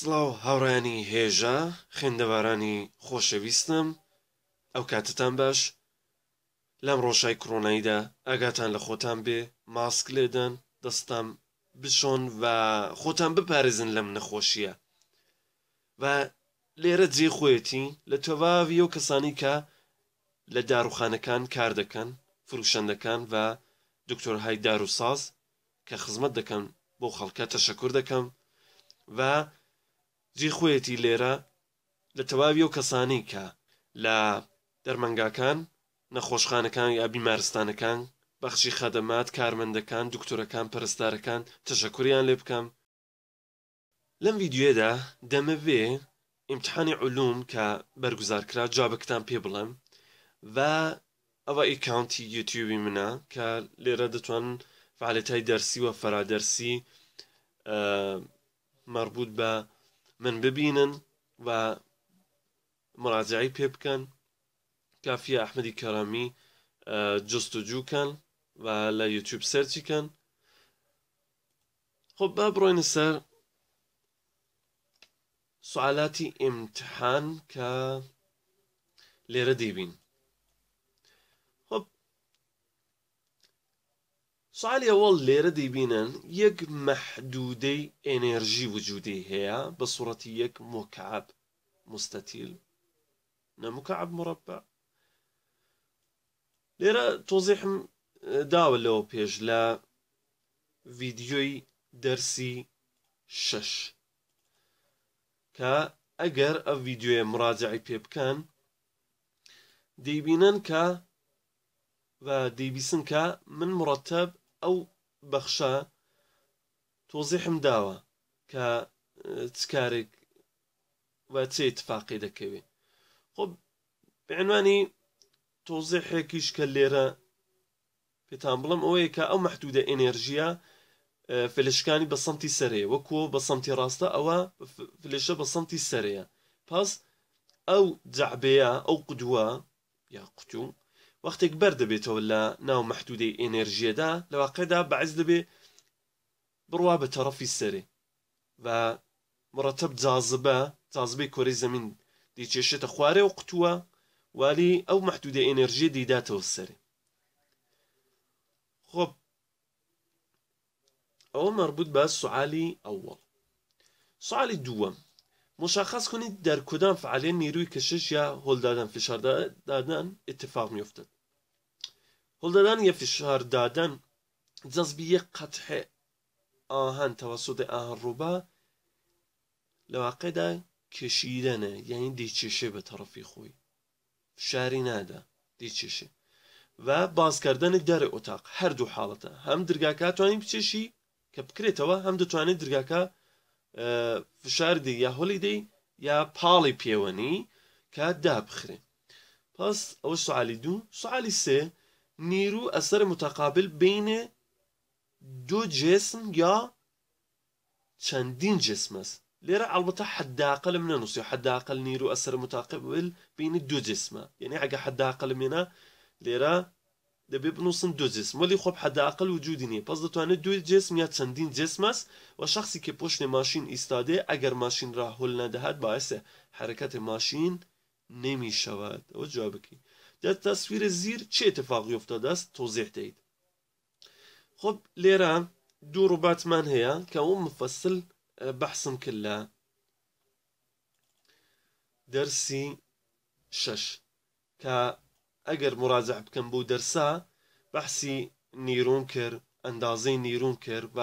سڵاو هاوڕانی هێژە خوێندەوارانی خۆشەویستم ئەو کاتتان باش لەم ڕۆژای کڕۆناییدا ئاگاتان لە خۆتان بێ ماسک لێدەن دەستام بشۆن و خۆتان بپارێزن لەم نەخۆشیە و لێرە جێ خۆیەتی لە تەواوی و کەسانی کە لە داروخانەکان کار دەکەن فروشەندەکان و دکتۆرهای داروساز کە خزمەت دەکەن بۆ خەڵکە تەشەکر دەکەم و جی خوێتی لێرە لە تەواوی و کەسانی کە لە دەرمەنگاکان نەخۆشخانەکان یا بیمارستانەکان بەخشی خەدەمات کارمەندەکان دکتۆرەکان پەرستارەکان تەشەکوریان لێ بکەم لەم یددیوێدا دەمەوێ ئیمتحانی علوم کە بەرگزارکرا جوابکتان پێ بڵێم و ئەوە ئیکاونتی یوتیوبی منە کە لێرە دەتوان فعالەتای دەرسی و فەرادەرسی مربوط بە من ببینن و مراجعی پێ کافی احمدی کرامی جستجو کن و لە یوتیوب کن خب ببروین سر سوالاتی امتحان که لیره دیبین سؤال يوال ليرة دي بينا يك محدودة انرجي وجودي هي بصورة يك مكعب مستطيل نا مكعب مربع ليرة توضيح آه، داو لو بيج لا فيديو درسي شش كا اگر او فيديو مراجعي بيب كان دي بينا كا و دي بيسن كا من مرتب ئەو بەخشە تۆزیحم داوە کە چکارێک و چێ اتفاقی دەکەوێت خب بعنوانی تۆزیحێکیش کە لێرە پێتان بڵم ئەوەیە کە ئەو محدودە ئێنێرژیە فلشکانی بە سمتی سەرەیە وەکوۆ بە سمتی ڕاستە ئەوە فلشە بە سمتی سەرەیە پاس ئەو جعبەیە ئەو قدووە یا قوتوم وەختێک بەردەبێتەوە ولا ناو محدودة محدودەی دا لەواقعدا دا دەبێ بڕوا بە تەرەفی سەرێ و مرتب جاازبە جاازبەی کۆری زەمین دیچێشێتە خوارێ و قوتووە والی ئەو محدودە ئێنەرژی دیداتەوە سەرێ خۆب او مربوط بە سوعالی اول سوعالی دووەم مشخص کنید در کدام فعالیت نیروی کشش یا هل دادن فشار دادن اتفاق میافتد هل دادن یا فشار دادن یک قطعه آهن توسط آهن روبه لواقع ده کشیدنه یعنی دیچشه به طرفی خوی شهری نده دیچشه و باز کردن در اتاق هر دو حالته هم بچشی که بکره کە هم دو توانی درگاکە في شاردی هوليدي هۆلیدەی یا پاڵی پێوەنی کە دابخرێ پس ئەوە سوالی دوو سوالی سێ نیرو ئەسەر متەقابل بینێ دو جسم ليرا چەندین جسمەس اقل من نص نەنووسی حداقل نيرو اثر متقابل بين دو يعني یعنی ئەگە حداقل من ليرا دبی بنووسن دو جسم ولی خب حداقل وجودی نیە پس دو دو جسم یا چندین جسم است و شخصی که پشت ماشین استاده اگر ماشین راه هل ندهد باعث حرکت ماشین نمی شود ئەوە در تصویر زیر چه اتفاقی افتاده است توضیح دهید خب لیره دو روبات من هیا که اون مفصل بحثم کلا درسی شش که اگر مراجع بکەم بو درسا بحثی نیرون کر اندازه نیرون کر و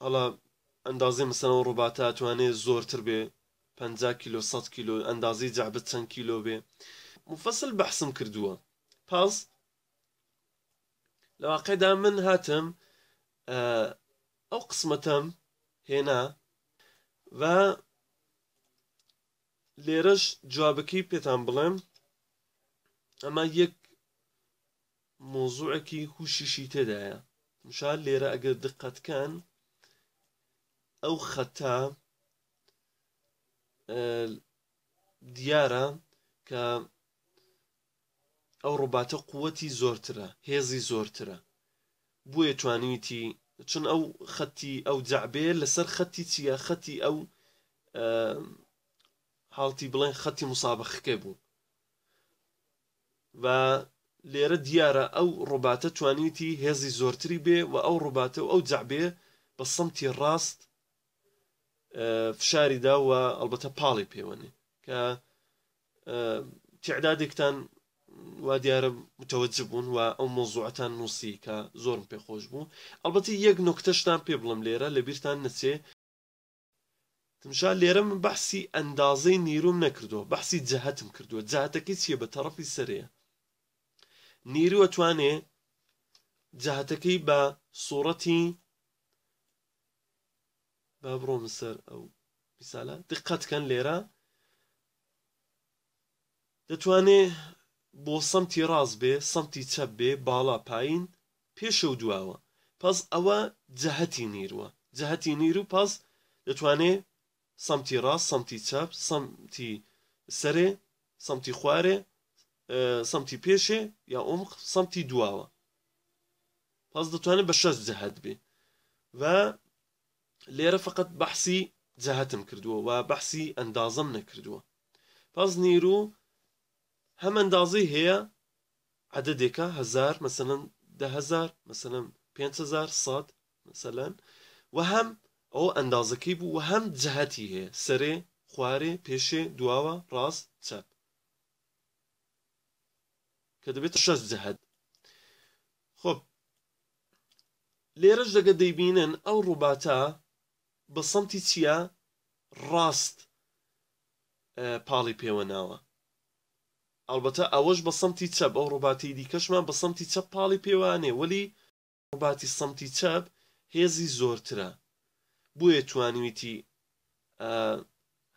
حالا اندازه مثلا مەسەەوە توانه زور تر بی پنزا کلو ست کلو اندازه جعبت چەند کلو بی مفصل بحثم کردوا پس لواقع دا من هاتم او قسمتم هێنا و لێرەش جوابەکەی پێتان بڵێم ئەمە یەک مۆزوعەکی هوشیشی تێدایە مشا لێرە ئەگەر دقەتکان ئەو خەتا دیارە کە ئەو ڕووباتە قوەتی زۆرترە هێزی زۆرترە بۆیە توانیتی چون ئەو خەتی ئەو جعبێ لەسەر خەتی چیە خەتی ئەو هەڵتی بڵێن خەتی مسابخەکە بوو و لێرە دیارە ئەو ڕۆباتە توانیتی هێزی زۆرتری بێ و ئەو ڕووباتە و ئەو جعبێ بە سمتی ڕاست فشاری داوە ئەلبەتە پاڵی پەیوەێ کە تعدادێکتان وا دیارە متەوەجه بوون و ئەو مۆزوعتان نووسی کە زۆرم پێخۆش بوو ئەلبەتی یەک نکتەشتان پێ بڵم لێرە لە بیرتان نەچێ تمشا لێرە من بەحسی ئەندازەی نیروم نەکردو بەحسی جەهتم کردووە جاهتەکەی چیە بە تەرەفی سەرەیە نیروە توانێ جاهتەکەی بە سوورەتی با بڕۆم سەر ئەو میساە دقەتکەن لێرە دەتوانێ بۆ سەمتی ڕاز بێ سەمتی چەپ بێ باڵا پایین پێشە و دواوە پاس ئەوە جەهەتی نیروە جەهەتی نیر و پاس دەتوانێت صمتي راس صمتي تاب صمتي سري صمتي خواري آه، صمتي بيشي يا أمخ صمتي دواوه فاز دەتوانێت بە بشاش جەهات بي و ليرة فقط بحسي زهتم كردوا و بەحسی ئەندازەم فاز نيرو هم اندازي هي هەیە عددێکە هزار ده هزار مثلا 500 هزار صاد و وهم ئەو ئەندازەکەی بوو و هەم جەهەتی هەیە سەرێ خوارێ پێشێ دواوە ڕاست چەپ کە دەبێتە شەست جەهەت خۆب لێرەش دەگە دەیبینن ئەو ڕووباتە بە سەمتی چییە ڕاست پاڵی پێوە ناوە ئەلبەتە ئەوەش بە سەمتی چەپ ئەو ڕووباتی دیکەشمان بە سەمتی چەپ پاڵی پێوانێ وەلی ڕووباتی سەمتی چەپ هێزی زۆرترە بۆیە توانیویتی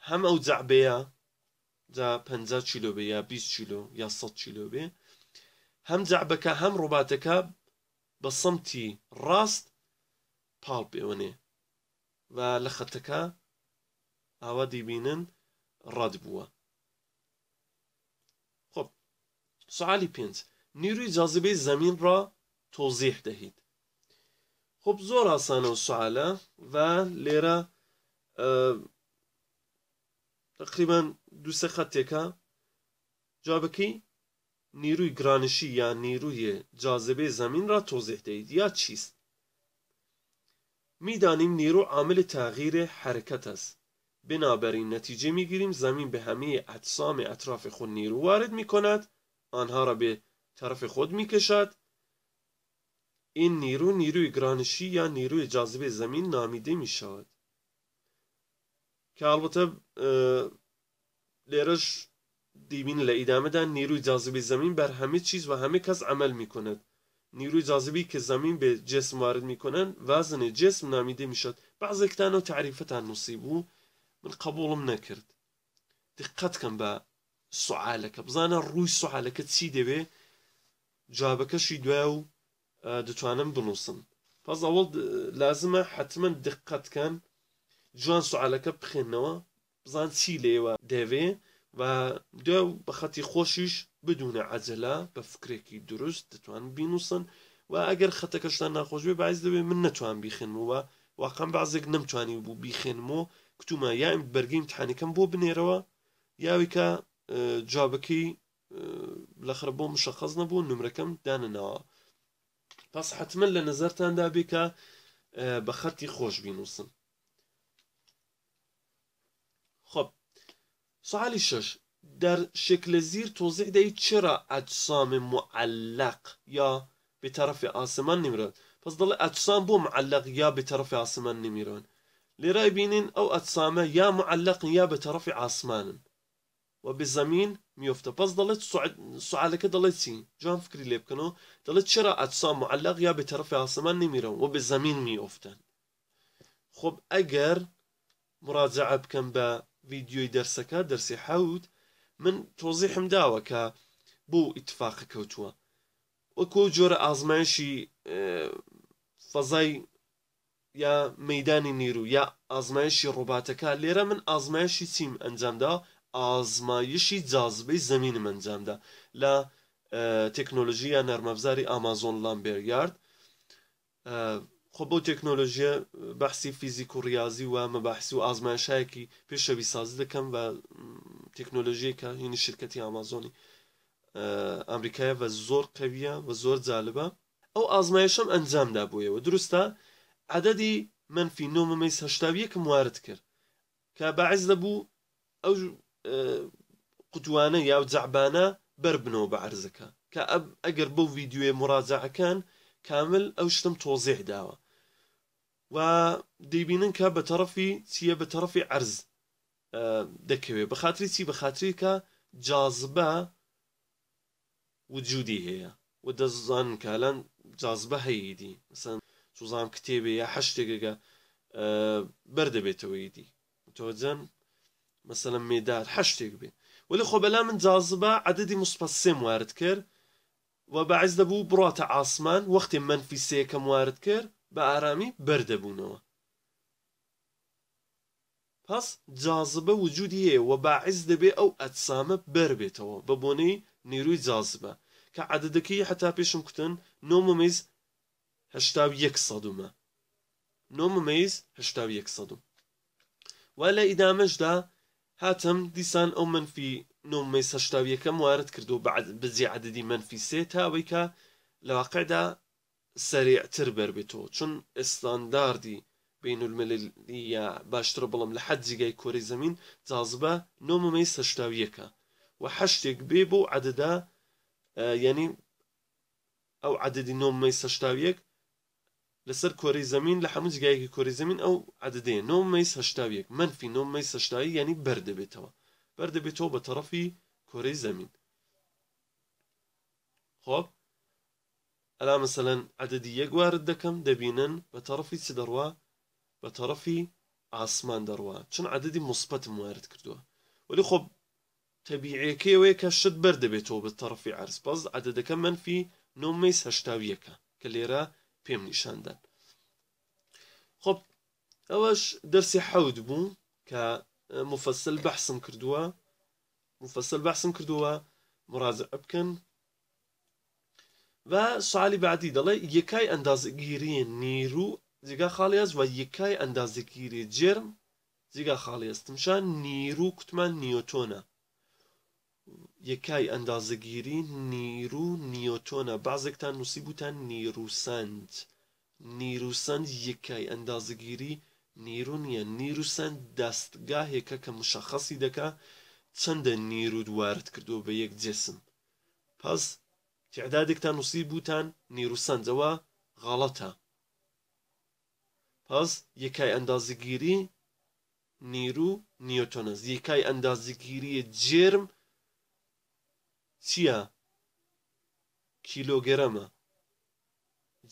هەم ئەو جعبەیە جا پ چیلۆ بێ یا 20 چیلۆ یا 100 چیلۆ بێ هەم جعبەکە هەم ڕۆباتەکە بە سمتی ڕاست پاڵ پێوەنێ و لە خەتەکە ئاوا دیبینن ڕاد بووە خب سوالی پێنج نیروی جاذبەی زەمین ڕا تۆزیح دەهیت خب زور آسانه و سواله و لیرا تقریبا دو سه خط جا بکی نیروی گرانشی یا نیروی جاذبه زمین را توضیح دهید یا چیست میدانیم نیرو عامل تغییر حرکت است بنابراین نتیجه میگیریم زمین به همه اجسام اطراف خود نیرو وارد می کند آنها را به طرف خود می کشد این نیرو نیروی گرانشی یا نیروی جاذبه زمین نامیده می شود که البته لیرش دیمین لعیدامه نیروی جاذبه زمین بر همه چیز و همه کس عمل می کند نیروی جاذبی که زمین به جسم وارد میکنن وزن جسم نامیده میشد بعض اکتانو تعریفت نصیبو من قبولم نکرد دقت کن با سعالک بزانه روی سعالک چی دوه جابکشی دوه و دەتوانم بنووسن پس ئەوڵ لازمە حتمما دقەتکەن جوان سوعاالەکە بخێنەوە بزان چی لێوە دەوێ و دو بە خەتی خۆشیش بدونە عجلا بە فکرێکی دروست دەتوان بینوسن و ئەگەر خەتەکەشتان ناخۆشبێ باعز دەوێ من نەتوان بیخێنمەوە واقعم بازێک نەمتوانی بوو بیخێنمەوە کتومە یایم بەرگیم تحانەکەم بۆ بنێرەوە یاویکە جابەکەی لەخرە بۆ مشەخەز نەبوو نمرەکەم دانەناوە پس حتما لە نظرتاندا بێکە که خەتی خوش بینوسن خب سوالی شش در شکل زیر توضیح دهی چرا اجسام معلق یا به طرف آسمان نمیرون؟ پس دل اجسام بو معلق یا به طرف آسمان نمیرون. لرای بینین او اجسامه یا معلق یا به طرف آسمانن و بزەمین میفتە پس دەڵێت سوعالەکە دەڵێت چی جوان فکری لێ بکەنەوە دەڵێت چرا ئەسا معلق یا بە تەرەفی ئاسمان نمیرە و بە زەمین میفتن خب ئەگەر مراجعە بکەم بە ویددیۆی دەرسەکە دەرسی حەوت من تۆزی حمداوە کە بۆ ئیتفاقە کەوتووە وەکو جۆرە ئازمایشی فەزای یا مەدانی نیرو یا ئازمایشی ڕووباتەکە لێرە من ئازمایشی چیم ئەنجامدا ئازمایشی جاذبەی زمینم ئەنجامدا لە تەکنۆلژیە نەرمەبزاری ئامازۆن لامبێریارد خۆ بۆ تەکنۆلژیە بەحسی فیزیک و ڕاضی و مەباحسی و ئازمایشایەکی پێشەوی سازی دەکەم بە تەکنۆلژیەکە هینی شرکەتی ئامازۆنی ئەمریکایە بە زۆر قەویە بە زۆر جالبە ئەو ئازمایشم ئەنجامدا بوویەوە دروستە عدەدی منفی نۆمەمەیس هەشتاویەکم وارد کرد کە بەعز دەبوو ئەو قوتوانە یاو جەعبانە بربنەوە بە عرزەکە کە ئەگەر بەو ویددیوێ مراجعەکان کامل ئەو شتم تۆزیح داوە و دەیبینن کە بە تەرەفی چییە بە تەرەفی عرز دەکەوێت بە خااتری چی بە خااتری کە جاازبە وجودی هەیە و دەزان کالان جاازبە هەیدی مثلا سوزان کتێبێ یا هەشتێکگە بەردەبێتەوەیدی تۆجان مثللا مێدار هەشتێک بێ ولی خۆ بەلا من جاازبە عددی مسپەت سێم وارد کرد و بەعز دەبوو بڕاتە ئاسمان وەختی منفی سەکەم وارد کرد بە ئارامی بەردەبوونەوە پس جاازبە وجودی هەیە و باعز دەبێ ئەو ئەتسامە بەربێتەوە بە بۆنەی نیروی جاازبە کە عددەکەی حتا پێشم کوتن نۆمەمەیز هشتا یەک سەدومە نۆمەمەیز هشتا یەک سەدوم و لە ئیدامەشدا هاتم دیسان نوم منفی نۆمەی كم وارد کردو بزی عددی منفی سێ تاوەی لواقع دا سريع تربر بەربێتەوە چون ئستانداردی بین المللیە باشتر بڵم لە لحد جیگای کۆری زمین جاازبە نۆمەی سەشتاویەکە و هەشتێک بێ بۆ عددا او اه، ئەو نوم نۆمەی سەشتاویەک لسر كوري زمين لحموز جايك كوري زمين أو عددين نوم ميس هشتاويك هەشتاویەک منفی نۆ مەیس هەشتایی یعنی بەردەبێتەوە بەردەبێتەوە بە تەرەفی بطرفي زمین خۆب ئەلا مەسەەن عددی عددي وارد دەکەم دەبینن بە تەرەفی چ دەڕوا بە تەرەفی ئاسمان دەڕوا چون عددی مثبتم وارد کردووە ولی خۆب تەبیعەکەوەیە کە شت بەردەبێتەوە بە تەرەفی عرسپەز عددەکە منفی نۆ مەیس كليرا پێم نیشاندان خب ئەوەش دەرسی حەوت بوو کە مفصل بەحسم کردووە مفصل بەحسم کردووە مراازە بکەن و سوالی بعدی دەڵێ یەکای ئەندازگیری نیرو جگا خاڵیاز و یەکای ئەندازگیری جرم جگا خاڵی ئەستمشان نیرو کوتمان نیوتۆنە یەکای ئەندازەگیری نیرو نیۆتۆنە بازێکتان نووسیبووتان نیروسند نیروسند یەکای ئەندازەگیری نیرو نیە نیروسند دەستگاهێکە کە مشەخەسی دەکا چەندە نیرو دووارد کردو بە یەک جسم پس تعدادێکتان نووسی بووتان نیروسندەوە غەڵەتە پس یەکای ئەندازەگیری نیرو نیۆتۆنە یەکای ئەندازەگیری جرم چییە کیلۆگەرەمە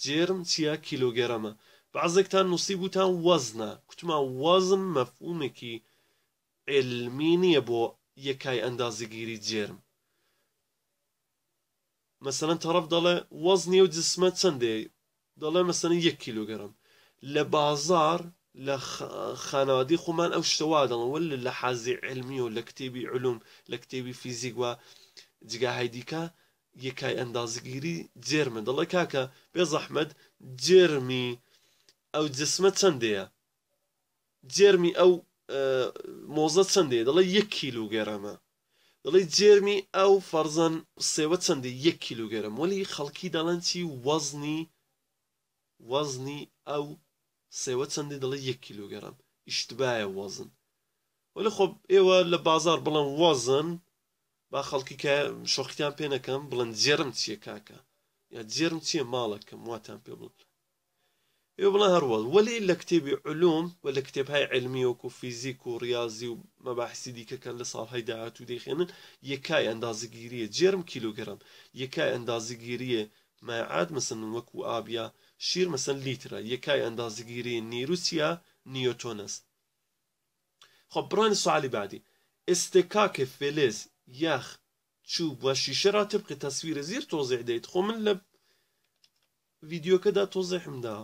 جێرم چییە کیلۆگەرەمە بەعزێکتان نووسی بووتان وەزنە کوتمان وەزم مەفومێکی علمی نییە بۆ یەکای ئەندازگیری جێرم مەسەن تەرەف دەڵێ وەزنی و جسمە چەندێ دەڵێ مەسەن یەک کیلۆگەرم لە بازار لە خانەوادی خۆمان ئەو شتەوا دەڵەوە لە حەزی علمی و لە کتێبی علوم لە کتێبی فیزیک و جگاهای دیکە یەکای ئەندازگیری جێرمە دەڵێ کاکە بێ زەحمەد جێرمی ئەو جسمە چەندەیە جێرمی ئەو مۆزە چەندێ دەڵێ یەک کیلو گەرەمە دەڵێ جێرمی ئەو فەرزان سێوە چەندی یەک کیلو گەرم وەلی خەڵکی دەڵەن چی وەزنی وەزنی ئەو سێوە چەندی دەڵێ یەک کیلو گەرم یشتبایە وەزن وەلی خۆب ئێوە لە بازار بڵم وەزن با خەڵکی کە شۆقیتان پێ نەکەم بڵند جێرم چییە کاکە یا جێرم چییە ماڵەکەم واتان پێ بڵ ئێ بڵە هەروەڵ وەلی لە کتێبی علوم و لە کتێبهای علمیۆک و فیزیک و ڕاضی و مەباحسی دیکەکەن لە ساڵهای داهات و دەیخێنن یەکای ئەندازگیریە جێرم کیلوگرم یەکای ئەندازگیریە مایعات مەسن وەکو ئابیا شیر مەسن لیترە یەکای ئەندازگیری نیروسیا نیوتۆنەست خب بڕۆن سوالی بعدی استکاکە فێلز یاخ چوو بە شیشەرا تبقی تەسویرە زیر تۆزیح دەیت خۆ من لە ڤیددیوکەدا تۆزیحمدا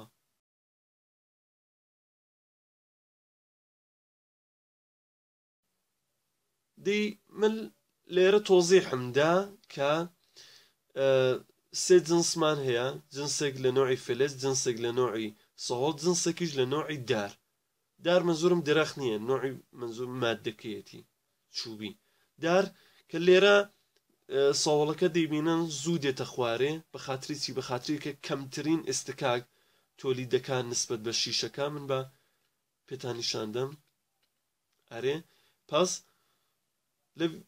دەی من لێرە تۆزیحمدا کە سێ جنسمان هەیە جنسێک لە نوعی فلس جنسێک لە نوعی سەهۆڵ جنسێکیش لە نوعی دار دار منزورم درەخت نییە نوعی منزور مادەکەیەتی چوبی دار کە لێرە ساوڵەکە دەیبینن زوو دێتە خوارێ بە خاتریی بە خاتریکە کەمترین ئستکاک تۆلیدەکان نسبت بە شیشەکە من بە پێتان نیشاندەم ئەرێ پاس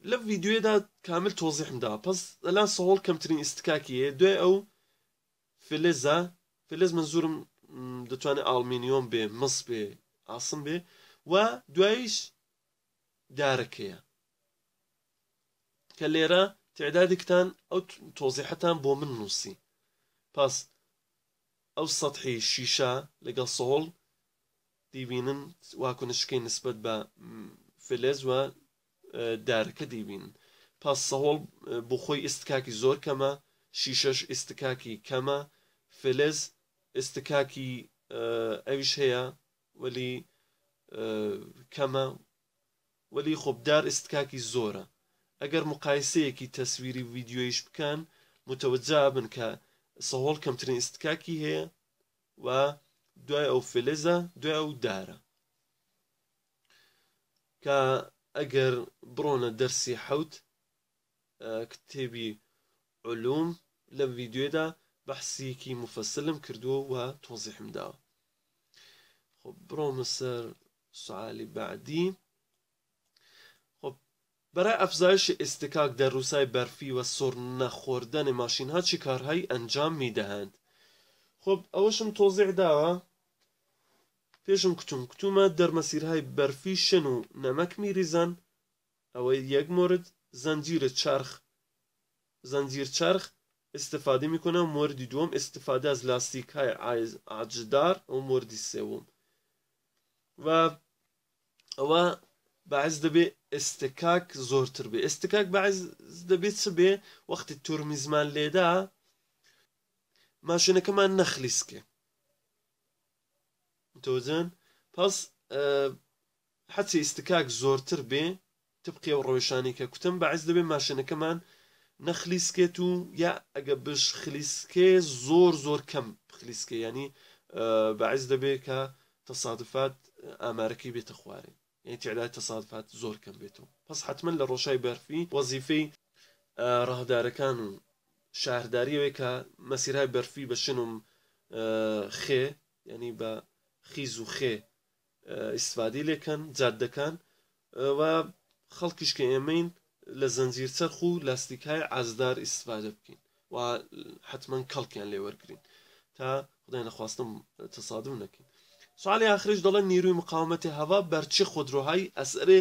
لە ڤیددیوێدا کامل تۆزیحمدا پس ئەلان سەهۆڵ کەمترین ئستکاکیە دوێ ئەو فلزە فلز من زورم دەتوانێت ئالمینیۆم بێ مەس بێ ئاسم بێ و دوایش دارەکەیە کە لێرە تعدادێکتان ئەو تۆزیحەتان بۆ من نووسی پاس ئەو سەحی شیشا لەگەڵ سۆڵ دیبینن واکنشکی نسبت بە فلێز و دارەکە دیبین پاس سەهۆڵ بۆ خۆی ئستکاکی زۆر کەمە شیشەش ئستکاکی کەمە فلێز ئستکاکی ئەویش هەیە ولی کەمە ولی خۆبدار ئستکاکی زۆرە ئەگەر مقایسەیەکی تەسویری ویددیۆیش بکەن متەوەجا بن کە سەهۆڵ کەمترین ئستکاکی هەیە و دوای ئەو فلزە دوای ئەو دارە کە ئەگەر بڕۆنە دەرسی حەوت کتێبی علوم لەم ویددیوێدا بەحسیەکی مفەسلم کردووە و تۆزیحمداوە خب بڕۆمە سەر سوالی بعدی برای افزایش استکاک در روسای برفی و سر نخوردن ماشین ها چی کارهایی انجام میدهند خب اوشم توضیح داره پیشم کتوم در مسیرهای برفی شن و نمک میریزن او یک مورد زنجیر چرخ زنجیر چرخ استفاده میکنه مورد دوم استفاده از لاستیک های عجدار و مورد سوم و و بەعز دەبێ ئستکاک زۆرتر بێ ئستکاک بەعز دەبێت چ بێ وەختی تورمیزمان لێدا ماشوێنەکەمان نەخلیسکێ تۆزن پاس حەچی ئستکاک زۆرتر بێ تبقیە و ڕۆیشانی کە کوتم بەعز دەبێ ماشێنەکەمان نەخلیسکێت و یا ئەگە بش خلیسکێ زۆر زۆر کەم خلیسکێ ینی بەعز دەبێ کە تەسادفات ئامارەکەی بێتە خوارێ تعدای تەسادفات زۆر کەم بێتەوە پس حتمما لە ڕۆژای بەرفی وەزیفەی ڕاهدارەکان و شاهرداریەوەی کە مەسیرای بەرفی بە شنم خێ ینی بە خیز و خێ ئیسفادی لێکەن جادەکان و خەڵکیش کە ئێمەین لە زەنجیر سەرخ و لاستیکای ئازدار ئیسفادە بکەین و حتمما کەڵکیان لێوەرگین تا خدای نەخواستم تەسادم نەکەین سوالی ئاخرش دەڵێن نیروی مقاومەتی هەوا بەرچی خودروهای ئەسرێ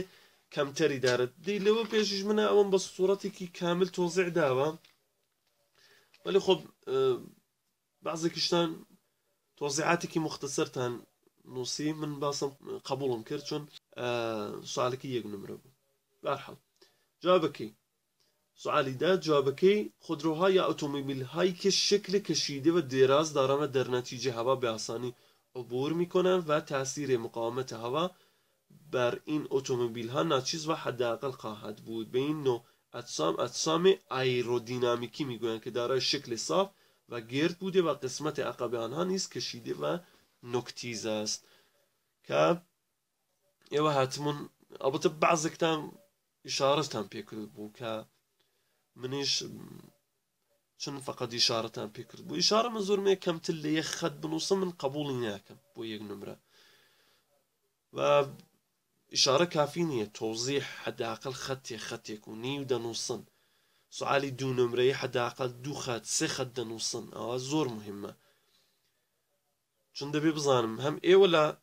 کەمتەری دارت دی لەوە پێشش منە ئەوم بە سوورەتێکی کامل تۆزیع داوە ولی خۆ بعضێکیشتان تۆزیعاتێکی مختەسەرتان نووسی من باسم قبولڵم کرد چۆن سوالێکی یەک نمرە بوو بارحڵ جوابەکەی سوالیدا جوابەکەی خودروها یا ئۆتۆمبیلهایی کە شکل کەشیدەوە دێراز دارامە دەرنەتیجێ هەوا بە ئاسانی عبور میکنن و تاثیر مقاومت هوا بر این اتومبیل ها ناچیز و حداقل خواهد بود به این نوع اجسام اجسام ایرودینامیکی میگویند که دارای شکل صاف و گرد بوده و قسمت عقب آنها نیز کشیده و نکتیز است که البته بعض ئەڵبەتە اشارت هم پیکل بود که منش شنو فقط إشارة تان بيكرت بو إشارة من زور ما كم تل يخد بنوصة من قبول ناكم بو يج نمرة و إشارة كافية توضيح حد أقل خطي خطي كوني ودا نوصن سعالي دو نمرة حد أقل دو خط سي خط أو زور مهمة چون دبي بزانم هم ئێوە إيه ولا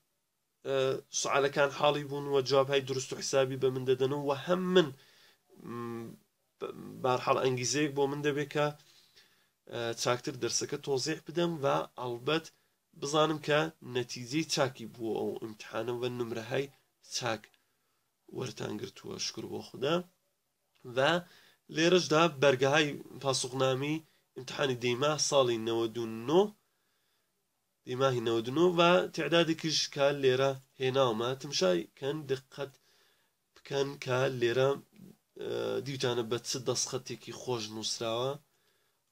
آه، سوعالەکان حاڵی حالي و جواب های درست و حسابی بە من دەدەن و هەم من بارحاڵ ئەنگیزەیەک بو من دەبێت چاکتر دەرسەکە تۆزیح بدەم و ئەڵبەت بزانم کە نەتیجەی چاکی بووە ئەو ئیمتحانە بە نمرەهای چاک وەرتانگرتووە شکر بۆ خوددا و لێرەشدا بەرگهای پاسوخنامی امتحانی دەیما ساڵی 99 دیماهی 99 و تعدادێکیش کە لێرە هێناومە تمشای کەن دقت بکەن کە لێرە دیوتانە بە چ دەستخەتێکی خۆش نووسراوە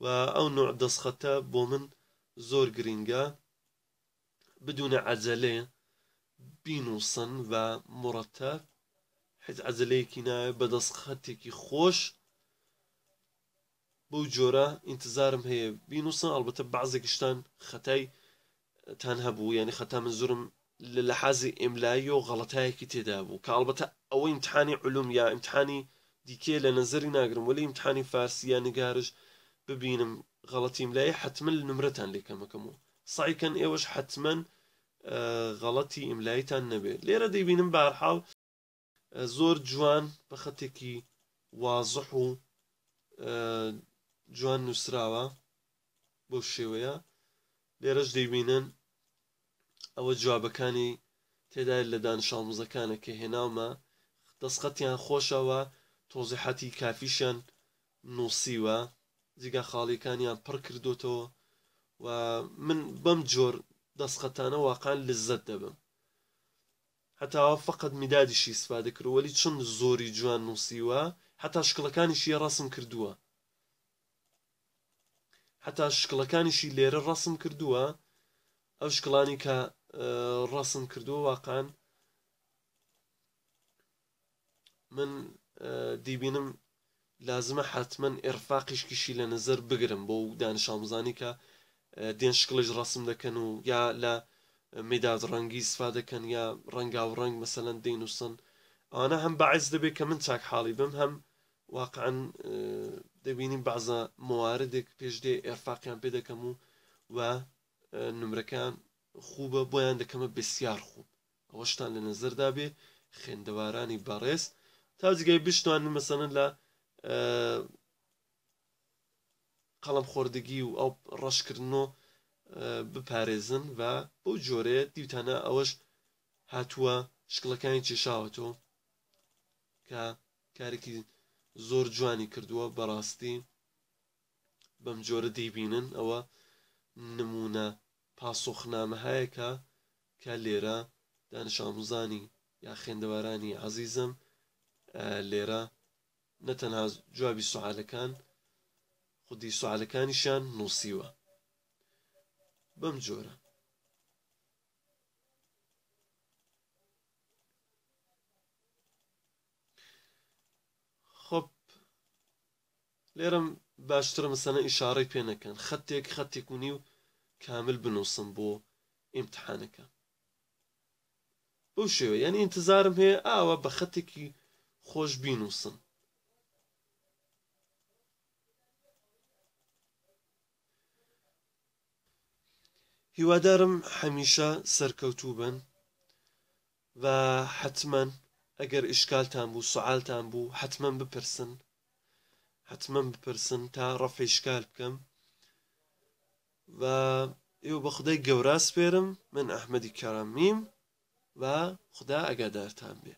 و ئەو نوع دەسخەتە بۆ من زۆر گرنگە بدونە عەجەلێ بینوسن و مرەتەب حیز عەجلەیەکی ناوێ بە دەستخەتێکی خۆش بەو جۆرە ئینتزارم هەیە بینوسن ئەلبەتە بعضێکشتان خەتای تان هەبوو یعنی خەتا من زۆرم لە حەزی ئێملایی و غەڵەتایەکی تێدا بوو کە ئەڵبەتە ئەوە ئیمتحانی علوم یا ئیمتحانی دیکێ لە نەزەری ناگرم ولی ئیمتحانی فارسی یا نگارش ببینم غەڵەتیم لای حتممە نمرەتان لێکەمەکەمەوە سایکەن ئێوەش حتمما غەڵەتی ئیملایتان نەبێت لێرە دەیبینم بارحاڵ زۆر جوان بە خەتێکی وازح و جوان نووسراوە بۆ شێوەیە لێرەش دەیبینن ئەوە جوابەکانی تێدای لە دانشڵمزەکانە کە هێناومە دەستخەتیان خۆشەوە تۆزیحەتی کافیشان نووسیوە جگە خاڵیەکانیان پڕ کردوتەوە و من بەم جۆر دەستخەتانە واقعان لذت دەبم هەتاوە فقط میدادیشی سفادە کردوەلی چون زۆری جوان نووسیوە هەتا شکڵەکانیشی ڕسم کردووە هەتا شکڵەکانیشی لێرە ڕسم کردووە ئەو شکڵانی کە ڕسم کردووە واقعان من دیبینم لازمە حتمما ئێرفاقیشکیشی لە نظر بگرم بۆ دانیشامزانی کە دێن شکلش ڕسم دەکەن و یا لە مێداد ڕەنگی سفا دەکەن یا ڕەنگا و ڕنگ مەسەەن دەینوسن ئانە هەم بەعز دەبێت کە من چاک حاڵی بم هەم واقعا دەبینیم بازە مواردێک پێش دێ ئێرفاقیان پێ دەکەم و و نمرەکان خوبە بۆیان دەکەمە بسیار خوب ئەوەشتان لە نظردا بێ خوێندەوارانی بەڕێز تا جگەی بشتوان مەسەن لە قەڵم خۆردگی و ئەو ڕەشکردنەوە بپارێزن و بۆ جۆرەیە دیوتانە ئەوەش هاتووە شکلەکانی چێشاوەتەوە کە کارێکی زۆر جوانی کردووە بەڕاستی بەم جۆرە دەیبینن ئەوە نمونە پاسۆخنامە هەیەکە کە لێرە دانیشامزانی یا خوێندەوارانی عزیزم لێرە نەتەنها جوابی سوعاالەکان خودی سوعاالەکانیشان نووسیوە بەم جۆرە خب لێرم باشتر مەسەنە ئیشارەی پێنەکەن خەتێک خەتێک و نی و کامل بنووسم بۆ ئیمتحانەکە بەو شێوە یعنی انتظارم هەیە ئاوە بە خەتێکی خۆش بینووسن هیوادارم هەمیشە سەرکەوتوو بن و حتمما ئەگەر ئیشکالتان بوو سوعاالتان بوو حتمما بپرسن حتمما بپرسن تا ڕەفی شکال بکەم و ئێوە بە خدای گەورە سپێرم من ئەحمەدی کەرامیم و خدا ئەگادارتان بێ